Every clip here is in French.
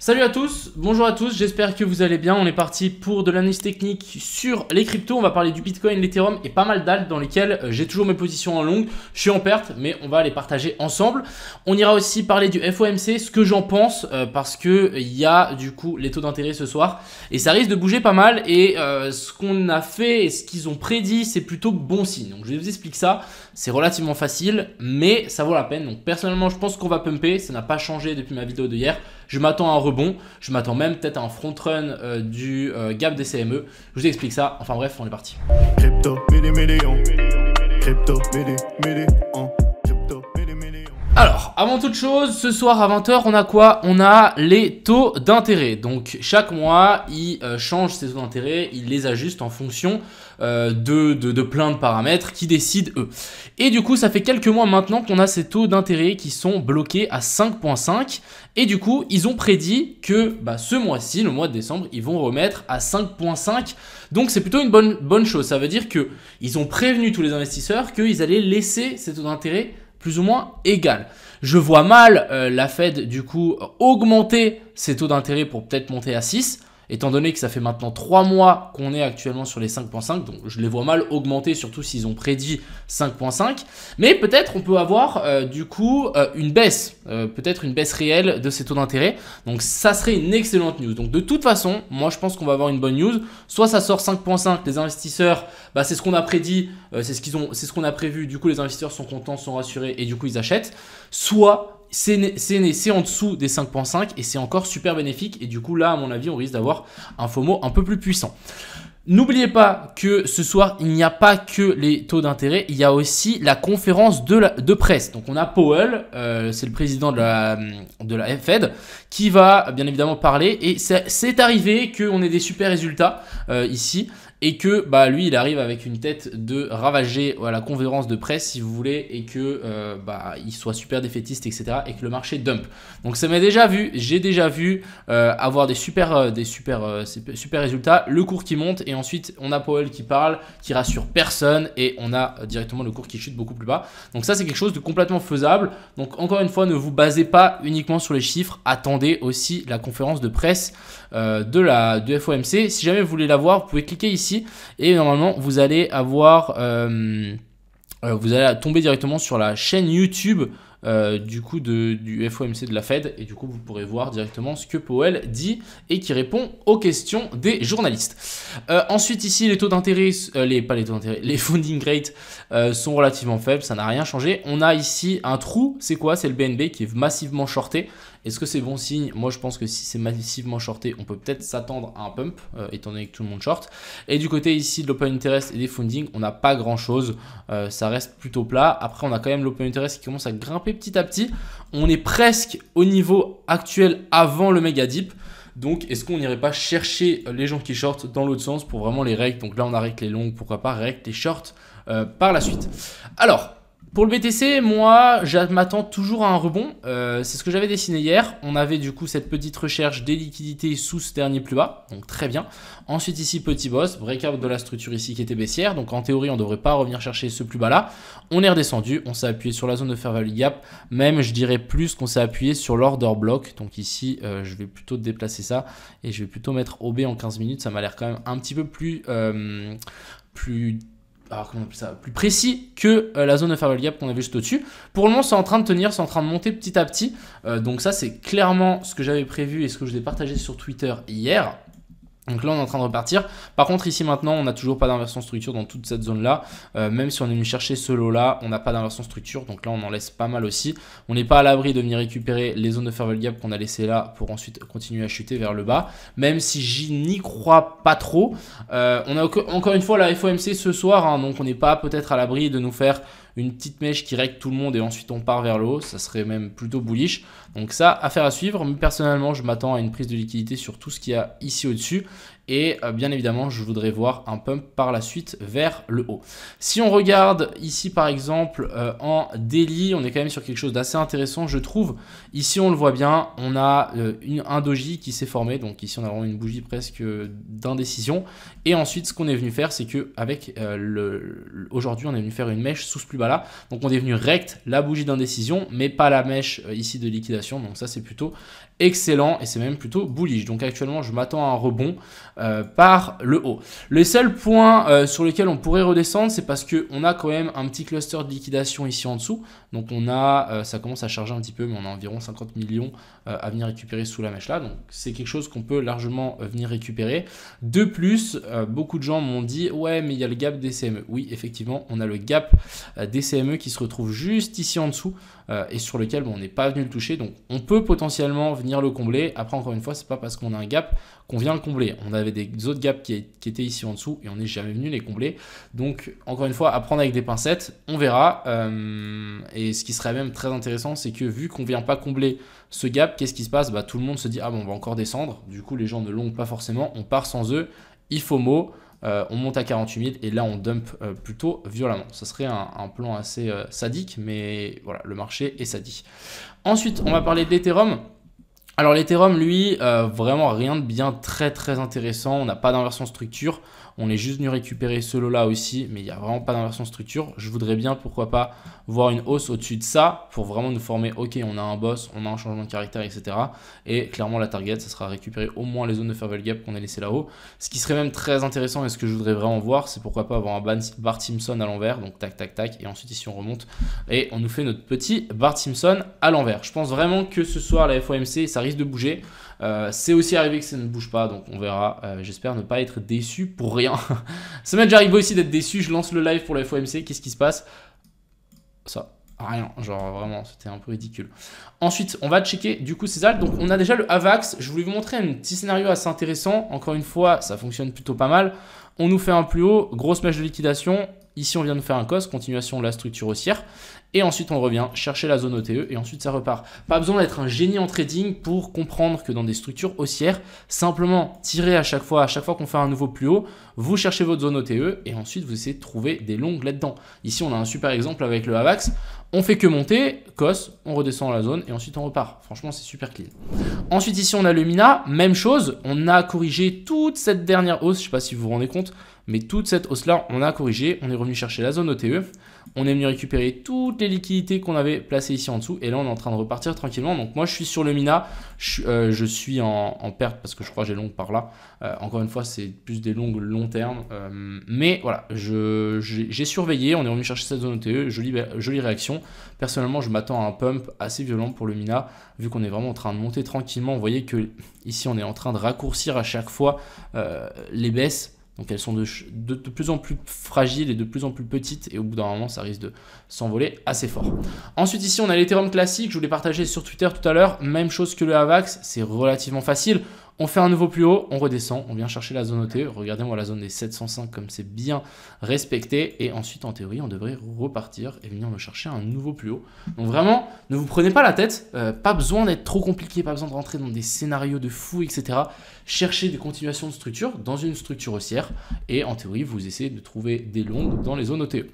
Salut à tous, bonjour à tous, j'espère que vous allez bien. On est parti pour de l'analyse technique sur les cryptos. On va parler du Bitcoin, l'Ethereum et pas mal d'altes dans lesquelles euh, j'ai toujours mes positions en longue. Je suis en perte, mais on va les partager ensemble. On ira aussi parler du FOMC, ce que j'en pense, euh, parce que euh, il y a du coup les taux d'intérêt ce soir et ça risque de bouger pas mal. Et ce qu'on a fait et ce qu'ils ont prédit, c'est plutôt bon signe. Donc je vais vous expliquer ça. C'est relativement facile, mais ça vaut la peine. Donc personnellement, je pense qu'on va pumper. Ça n'a pas changé depuis ma vidéo de hier. Je m'attends à un rebond. Je m'attends même peut-être à un front run euh, du euh, gap des CME. Je vous explique ça. Enfin bref, on est parti. Crypto, alors, avant toute chose, ce soir à 20h, on a quoi On a les taux d'intérêt. Donc, chaque mois, ils euh, changent ces taux d'intérêt, ils les ajustent en fonction euh, de, de, plein de paramètres qui décident eux. Et du coup, ça fait quelques mois maintenant qu'on a ces taux d'intérêt qui sont bloqués à 5.5. Et du coup, ils ont prédit que bah, ce mois-ci, le mois de décembre, ils vont remettre à 5.5. Donc, c'est plutôt une bonne, bonne chose. Ça veut dire qu'ils ont prévenu tous les investisseurs qu'ils allaient laisser ces taux d'intérêt plus ou moins égal. Je vois mal euh, la Fed du coup augmenter ses taux d'intérêt pour peut-être monter à 6 étant donné que ça fait maintenant 3 mois qu'on est actuellement sur les 5.5, donc je les vois mal augmenter, surtout s'ils ont prédit 5.5. Mais peut-être on peut avoir euh, du coup euh, une baisse, euh, peut-être une baisse réelle de ces taux d'intérêt. Donc ça serait une excellente news. Donc de toute façon, moi je pense qu'on va avoir une bonne news. Soit ça sort 5.5, les investisseurs, bah, c'est ce qu'on a prédit, c'est ce qu'ils ont, c'est ce qu'on a prévu. Du coup les investisseurs sont contents, sont rassurés et du coup ils achètent. Soit c'est en dessous des 5.5 et c'est encore super bénéfique. Et du coup, là, à mon avis, on risque d'avoir un FOMO un peu plus puissant. N'oubliez pas que ce soir, il n'y a pas que les taux d'intérêt, il y a aussi la conférence de, presse. Donc on a Powell, euh, c'est le président de la, de Fed, qui va bien évidemment parler. Et c'est arrivé qu'on ait des super résultats euh, ici et que bah, lui, il arrive avec une tête de ravagé à la conférence de presse, si vous voulez, et que euh, bah, il soit super défaitiste, etc., et que le marché dump. Donc ça m'est déjà vu, j'ai déjà vu euh, avoir des super, euh, des super, super résultats, le cours qui monte, et ensuite on a Powell qui parle, qui rassure personne, et on a directement le cours qui chute beaucoup plus bas. Donc ça, c'est quelque chose de complètement faisable. Donc encore une fois, ne vous basez pas uniquement sur les chiffres, attendez aussi la conférence de presse de la de FOMC. Si jamais vous voulez la voir, vous pouvez cliquer ici et normalement vous allez avoir euh, euh, vous allez tomber directement sur la chaîne YouTube euh, du coup de, du FOMC de la Fed et du coup vous pourrez voir directement ce que Powell dit et qui répond aux questions des journalistes. ensuite ici les taux d'intérêt, les pas les taux d'intérêt, les funding rates sont relativement faibles, ça n'a rien changé. On a ici un trou, c'est quoi C'est le BNB qui est massivement shorté est-ce que c'est bon signe Moi, je pense que si c'est massivement shorté, on peut peut-être s'attendre à un pump, euh, étant donné que tout le monde short. Et du côté ici de l'open interest et des funding, on n'a pas grand-chose. Euh, ça reste plutôt plat. Après, on a quand même l'open interest qui commence à grimper petit à petit. On est presque au niveau actuel avant le méga dip. Donc, est-ce qu'on n'irait pas chercher les gens qui shortent dans l'autre sens pour vraiment les règles Donc là, on a les longues, pourquoi pas règles les shorts euh, par la suite. Alors, pour le BTC, moi, je m'attends toujours à un rebond. Euh, c'est ce que j'avais dessiné hier. On avait du coup cette petite recherche des liquidités sous ce dernier plus bas. Donc très bien. Ensuite ici, petit boss, breakout de la structure ici qui était baissière. Donc en théorie, on ne devrait pas revenir chercher ce plus bas là. On est redescendu. On s'est appuyé sur la zone de fair value gap. Même, je dirais plus qu'on s'est appuyé sur l'order block. Donc ici, euh, je vais plutôt déplacer ça. Et je vais plutôt mettre OB en 15 minutes. Ça m'a l'air quand même un petit peu plus... Euh, plus alors comment on appelle ça, plus précis que euh, la zone de farewell gap qu'on avait juste au-dessus. Pour le moment, c'est en train de tenir, c'est en train de monter petit à petit. Euh, donc ça, c'est clairement ce que j'avais prévu et ce que je vous ai partagé sur Twitter hier. Donc là, on est en train de repartir. Par contre, ici maintenant, on n'a toujours pas d'inversion structure dans toute cette zone-là. Euh, même si on est venu chercher ce lot-là, on n'a pas d'inversion structure. Donc là, on en laisse pas mal aussi. On n'est pas à l'abri de venir récupérer les zones de Ferval gap qu'on a laissées là pour ensuite continuer à chuter vers le bas. Même si j'y n'y crois pas trop. Euh, on a encore une fois la FOMC ce soir. Hein. donc on n'est pas peut-être à l'abri de nous faire une petite mèche qui règle tout le monde et ensuite on part vers le haut, ça serait même plutôt bullish. Donc ça, affaire à suivre, mais personnellement je m'attends à une prise de liquidité sur tout ce qu'il y a ici au-dessus et euh, bien évidemment, je voudrais voir un pump par la suite vers le haut. Si on regarde ici par exemple euh, en daily, on est quand même sur quelque chose d'assez intéressant, je trouve. Ici, on le voit bien, on a euh, un doji qui s'est formé. Donc ici, on a vraiment une bougie presque d'indécision. Et ensuite, ce qu'on est venu faire, c'est que avec le, aujourd'hui, on est venu faire une mèche sous ce plus bas là. Donc on est venu recte la bougie d'indécision, mais pas la mèche ici de liquidation. Donc ça, c'est plutôt excellent et c'est même plutôt bullish. Donc actuellement, je m'attends à un rebond euh, par le haut. Le seul point euh, sur lequel on pourrait redescendre, c'est parce que on a quand même un petit cluster de liquidation ici en dessous. Donc on a, euh, ça commence à charger un petit peu, mais on a environ 50 millions à venir récupérer sous la mèche là. Donc c'est quelque chose qu'on peut largement venir récupérer. De plus, beaucoup de gens m'ont dit ouais, mais il y a le gap des CME. Oui, effectivement, on a le gap des CME qui se retrouve juste ici en dessous. Euh, et sur lequel on n'est pas venu le toucher. Donc on peut potentiellement venir le combler. Après, encore une fois, c'est pas parce qu'on a un gap qu'on vient le combler. On avait des autres gaps qui, étaient ici en dessous et on n'est jamais venu les combler. Donc encore une fois, à prendre avec des pincettes, on verra. Euh, et ce qui serait même très intéressant, c'est que vu qu'on ne vient pas combler ce gap, qu'est-ce qui se passe bah, Tout le monde se dit, ah bon, on va encore descendre. Du coup, les gens ne l'ont pas forcément. On part sans eux. Il faut mot. Euh, on monte à 48 000 et là on dump euh, plutôt violemment. Ce serait un, plan assez euh, sadique, mais voilà, le marché est sadique. Ensuite, on va parler d'Ethereum. Alors l'Ethereum, lui, euh, vraiment rien de bien très très intéressant. On n'a pas d'inversion structure. On est juste venu récupérer ce lot-là aussi, mais il n'y a vraiment pas d'inversion structure. Je voudrais bien, pourquoi pas, voir une hausse au-dessus de ça pour vraiment nous former, ok, on a un boss, on a un changement de caractère, etc. Et clairement, la target, ça sera récupérer au moins les zones de Fervel gap qu'on a laissées là-haut. Ce qui serait même très intéressant et ce que je voudrais vraiment voir, c'est pourquoi pas avoir un Bart Simpson à l'envers, donc tac, tac, tac, et ensuite ici on remonte et on nous fait notre petit Bart Simpson à l'envers. Je pense vraiment que ce soir, la FOMC, ça arrive de bouger. Euh, c'est aussi arrivé que ça ne bouge pas, donc on verra. Euh, j'espère ne pas être déçu pour rien. ça m'est déjà arrivé aussi d'être déçu. Je lance le live pour la FOMC. Qu'est-ce qui se passe Ça. Rien, genre vraiment, c'était un peu ridicule. Ensuite, on va checker du coup ces ça Donc, on a déjà le AVAX. Je voulais vous montrer un petit scénario assez intéressant. Encore une fois, ça fonctionne plutôt pas mal. On nous fait un plus haut, grosse mèche de liquidation. Ici, on vient de faire un cos, continuation de la structure haussière. Et ensuite, on revient chercher la zone OTE et ensuite, ça repart. Pas besoin d'être un génie en trading pour comprendre que dans des structures haussières, simplement tirer à chaque fois, à chaque fois qu'on fait un nouveau plus haut, vous cherchez votre zone OTE et ensuite, vous essayez de trouver des longues là-dedans. Ici, on a un super exemple avec le AVAX. On fait que monter, cos, on redescend la zone et ensuite on repart. Franchement, c'est super clean. Ensuite, ici, on a le Mina. Même chose, on a corrigé toute cette dernière hausse. Je ne sais pas si vous vous rendez compte mais toute cette hausse-là, on a corrigé, on est revenu chercher la zone OTE, on est venu récupérer toutes les liquidités qu'on avait placées ici en dessous, et là on est en train de repartir tranquillement. Donc moi je suis sur le Mina, je, euh, suis en, perte parce que je crois que j'ai longue par là. Euh, encore une fois, c'est plus des longues long terme. Euh, mais voilà, j'ai surveillé, on est revenu chercher cette zone OTE, jolie, jolie réaction. Personnellement, je m'attends à un pump assez violent pour le Mina, vu qu'on est vraiment en train de monter tranquillement. Vous voyez que ici on est en train de raccourcir à chaque fois les baisses donc elles sont de, plus en plus fragiles et de plus en plus petites, et au bout d'un moment, ça risque de s'envoler assez fort. Ensuite, ici, on a l'Ethereum classique, je vous l'ai partagé sur Twitter tout à l'heure, même chose que le Havax, c'est relativement facile. On fait un nouveau plus haut, on redescend, on vient chercher la zone OTE. Regardez-moi la zone des 705 comme c'est bien respecté. Et ensuite, en théorie, on devrait repartir et venir me chercher un nouveau plus haut. Donc vraiment, ne vous prenez pas la tête. Euh, pas besoin d'être trop compliqué, pas besoin de rentrer dans des scénarios de fou, etc. Cherchez des continuations de structure dans une structure haussière. Et en théorie, vous essayez de trouver des longues dans les zones OTE.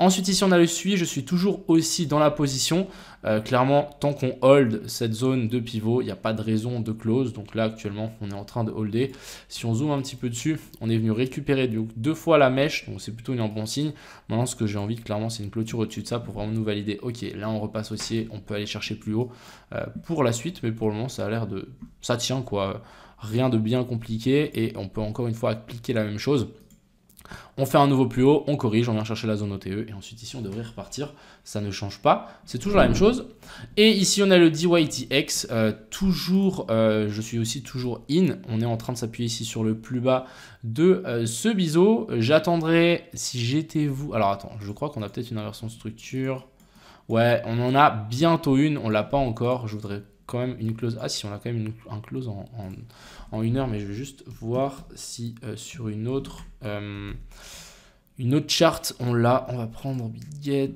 Ensuite, ici, on a le suivi. Je suis toujours aussi dans la position. Euh, clairement, tant qu'on hold cette zone de pivot, il n'y a pas de raison de close. Donc là, actuellement, on est en train de holder. Si on zoome un petit peu dessus, on est venu récupérer deux fois la mèche, donc c'est plutôt un bon signe. Maintenant, ce que j'ai envie, clairement, c'est une clôture au-dessus de ça pour vraiment nous valider. Ok, là, on repasse aussi, on peut aller chercher plus haut euh, pour la suite, mais pour le moment, ça a l'air de... ça tient, quoi. Rien de bien compliqué et on peut encore une fois appliquer la même chose. On fait un nouveau plus haut, on corrige, on vient chercher la zone OTE et ensuite ici on devrait repartir. Ça ne change pas, c'est toujours la même chose. Et ici on a le DYTX, euh, toujours, euh, je suis aussi toujours in. On est en train de s'appuyer ici sur le plus bas de euh, ce biseau. J'attendrai, si j'étais vous, alors attends, je crois qu'on a peut-être une inversion de structure. Ouais, on en a bientôt une, on l'a pas encore, je voudrais quand même une clause. Ah si, on a quand même une, close en, une heure, mais je vais juste voir si euh, sur une autre euh, une autre charte on l'a. On va prendre billet.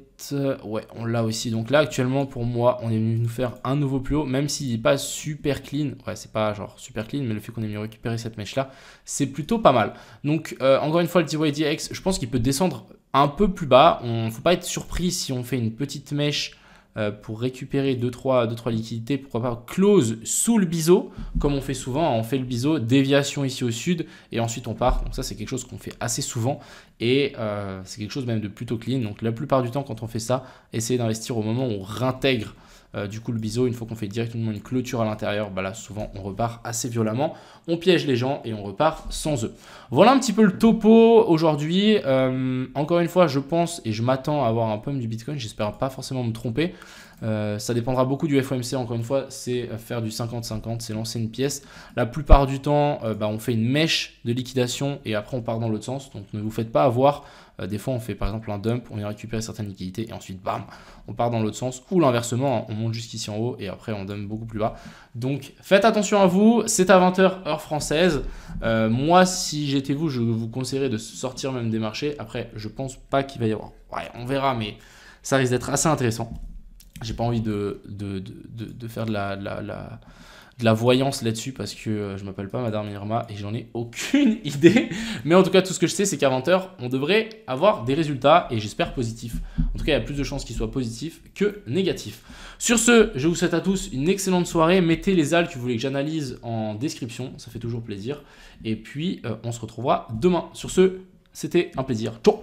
Ouais, on l'a aussi. Donc là actuellement pour moi, on est venu nous faire un nouveau plus haut, même s'il n'est pas super clean. Ouais, c'est pas genre super clean, mais le fait qu'on ait mieux récupérer cette mèche là, c'est plutôt pas mal. Donc euh, encore une fois, le DYDX, je pense qu'il peut descendre un peu plus bas. On faut pas être surpris si on fait une petite mèche euh, pour récupérer 2-3 liquidités, pourquoi pas close sous le biseau, comme on fait souvent, hein. on fait le biseau, déviation ici au sud, et ensuite on part. Donc ça c'est quelque chose qu'on fait assez souvent, et euh, c'est quelque chose même de plutôt clean. Donc la plupart du temps quand on fait ça, essayez d'investir au moment où on réintègre euh, du coup, le biseau, une fois qu'on fait directement une clôture à l'intérieur, bah là, souvent, on repart assez violemment. On piège les gens et on repart sans eux. Voilà un petit peu le topo aujourd'hui. Euh, encore une fois, je pense et je m'attends à avoir un pomme du Bitcoin. J'espère pas forcément me tromper. Euh, ça dépendra beaucoup du FOMC, encore une fois, c'est faire du 50-50, c'est lancer une pièce. La plupart du temps, bah, on fait une mèche de liquidation et après on part dans l'autre sens. Donc ne vous faites pas avoir. Euh, des fois, on fait par exemple un dump, on vient récupérer certaines liquidités et ensuite, bam, on part dans l'autre sens ou l'inversement, on monte jusqu'ici en haut et après on dump beaucoup plus bas. Donc, faites attention à vous. C'est à 20h heure française. Euh, moi, si j'étais vous, je vous conseillerais de sortir même des marchés. Après, je pense pas qu'il va y avoir. Ouais, on verra, mais ça risque d'être assez intéressant. J'ai pas envie de, de, de faire de la, la de la voyance là-dessus parce que euh, je m'appelle pas Madame Irma et j'en ai aucune idée. Mais en tout cas, tout ce que je sais, c'est qu'à 20h, on devrait avoir des résultats et j'espère positifs. En tout cas, il y a plus de chances qu'ils soient positifs que négatifs. Sur ce, je vous souhaite à tous une excellente soirée. Mettez les algues que vous voulez que j'analyse en description, ça fait toujours plaisir. Et puis, euh, on se retrouvera demain. Sur ce, c'était un plaisir. Ciao